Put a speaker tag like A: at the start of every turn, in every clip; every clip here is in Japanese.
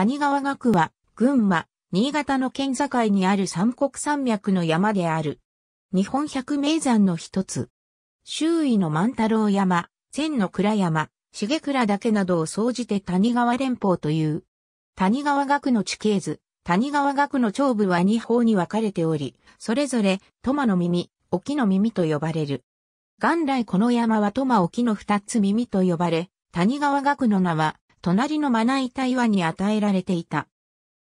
A: 谷川学は、群馬、新潟の県境にある三国山脈の山である。日本百名山の一つ。周囲の万太郎山、千の倉山、重倉岳などを総じて谷川連峰という。谷川学の地形図、谷川学の長部は2方に分かれており、それぞれ、トマの耳、沖の耳と呼ばれる。元来この山はトマ沖の二つ耳と呼ばれ、谷川学の名は、隣のマナイタイワに与えられていた。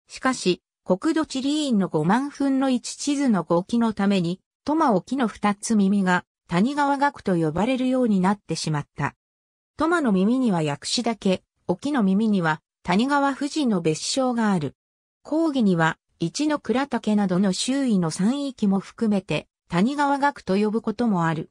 A: しかし、国土地理院の5万分の1地図の合気のために、トマ沖の2つ耳が谷川学と呼ばれるようになってしまった。トマの耳には薬師だけ、沖の耳には谷川富士の別称がある。講義には、一の倉岳などの周囲の山域も含めて、谷川学と呼ぶこともある。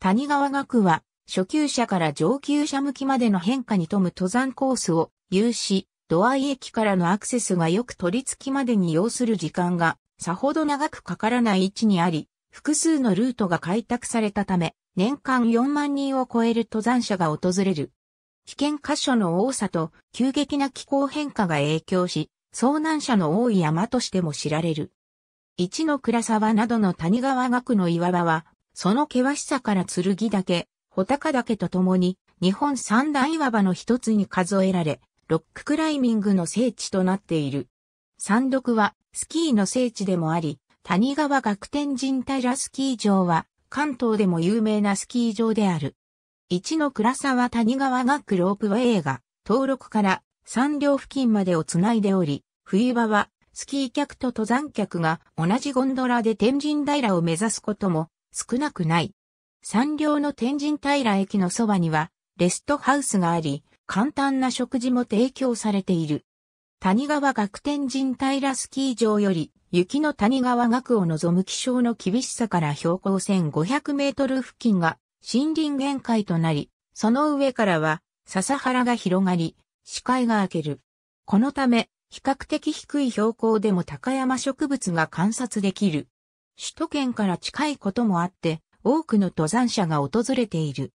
A: 谷川学は、初級者から上級者向きまでの変化に富む登山コースを有し、土合駅からのアクセスがよく取り付きまでに要する時間がさほど長くかからない位置にあり、複数のルートが開拓されたため、年間4万人を超える登山者が訪れる。危険箇所の多さと急激な気候変化が影響し、遭難者の多い山としても知られる。一の倉沢などの谷川岳の岩場は、その険しさから剣岳、穂高岳とともに日本三大岩場の一つに数えられ、ロッククライミングの聖地となっている。山麓はスキーの聖地でもあり、谷川学天神平スキー場は関東でも有名なスキー場である。一の倉沢谷川学ロープウェイが登録から山稜付近までをつないでおり、冬場はスキー客と登山客が同じゴンドラで天神平を目指すことも少なくない。山陵の天神平駅のそばには、レストハウスがあり、簡単な食事も提供されている。谷川学天神平スキー場より、雪の谷川学を望む気象の厳しさから標高1500メートル付近が森林限界となり、その上からは笹原が広がり、視界が明ける。このため、比較的低い標高でも高山植物が観察できる。首都圏から近いこともあって、多くの登山者が訪れている。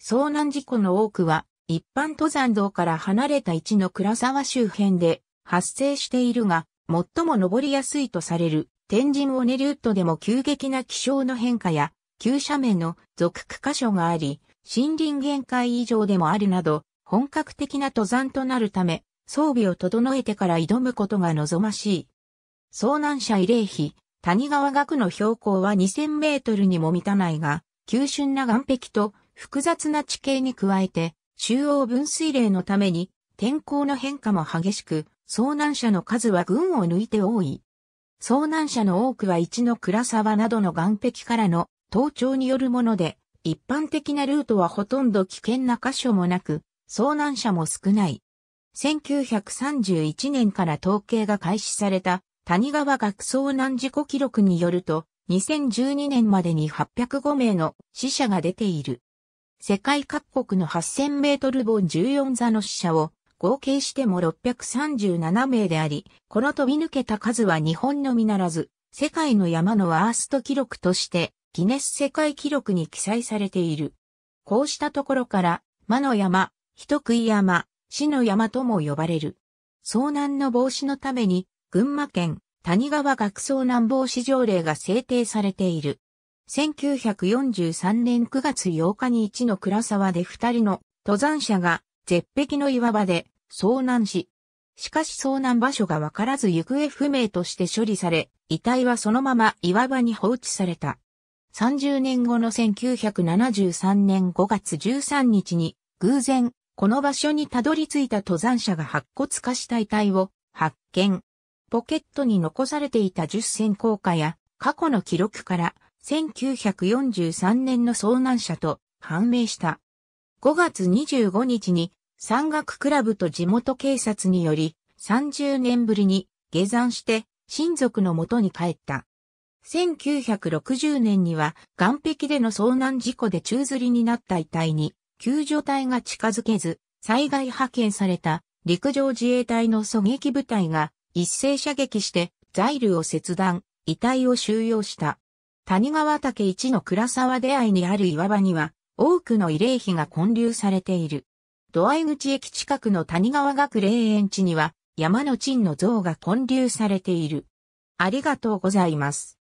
A: 遭難事故の多くは、一般登山道から離れた位置の倉沢周辺で発生しているが、最も登りやすいとされる天神オネリウートでも急激な気象の変化や、急斜面の続区箇所があり、森林限界以上でもあるなど、本格的な登山となるため、装備を整えてから挑むことが望ましい。遭難者慰霊碑、谷川岳の標高は2000メートルにも満たないが、急峻な岩壁と複雑な地形に加えて、中央分水嶺のために天候の変化も激しく、遭難者の数は群を抜いて多い。遭難者の多くは一の倉沢などの岩壁からの登頂によるもので、一般的なルートはほとんど危険な箇所もなく、遭難者も少ない。1931年から統計が開始された谷川学僧難事故記録によると、2012年までに805名の死者が出ている。世界各国の8000メートル本14座の死者を合計しても637名であり、この飛び抜けた数は日本のみならず、世界の山のワースト記録としてギネス世界記録に記載されている。こうしたところから、魔の山、人食い山、死の山とも呼ばれる。遭難の防止のために群馬県谷川学層南防止条例が制定されている。1943年9月8日に1の倉沢で2人の登山者が絶壁の岩場で遭難し、しかし遭難場所がわからず行方不明として処理され、遺体はそのまま岩場に放置された。30年後の1973年5月13日に偶然この場所にたどり着いた登山者が白骨化した遺体を発見。ポケットに残されていた10効硬貨や過去の記録から1943年の遭難者と判明した。5月25日に山岳クラブと地元警察により30年ぶりに下山して親族の元に帰った。1960年には岸壁での遭難事故で宙吊りになった遺体に救助隊が近づけず災害派遣された陸上自衛隊の狙撃部隊が一斉射撃して、ザイルを切断、遺体を収容した。谷川岳一の倉沢出会いにある岩場には、多くの慰霊碑が混流されている。土合口駅近くの谷川岳霊園地には、山の鎮の像が混流されている。ありがとうございます。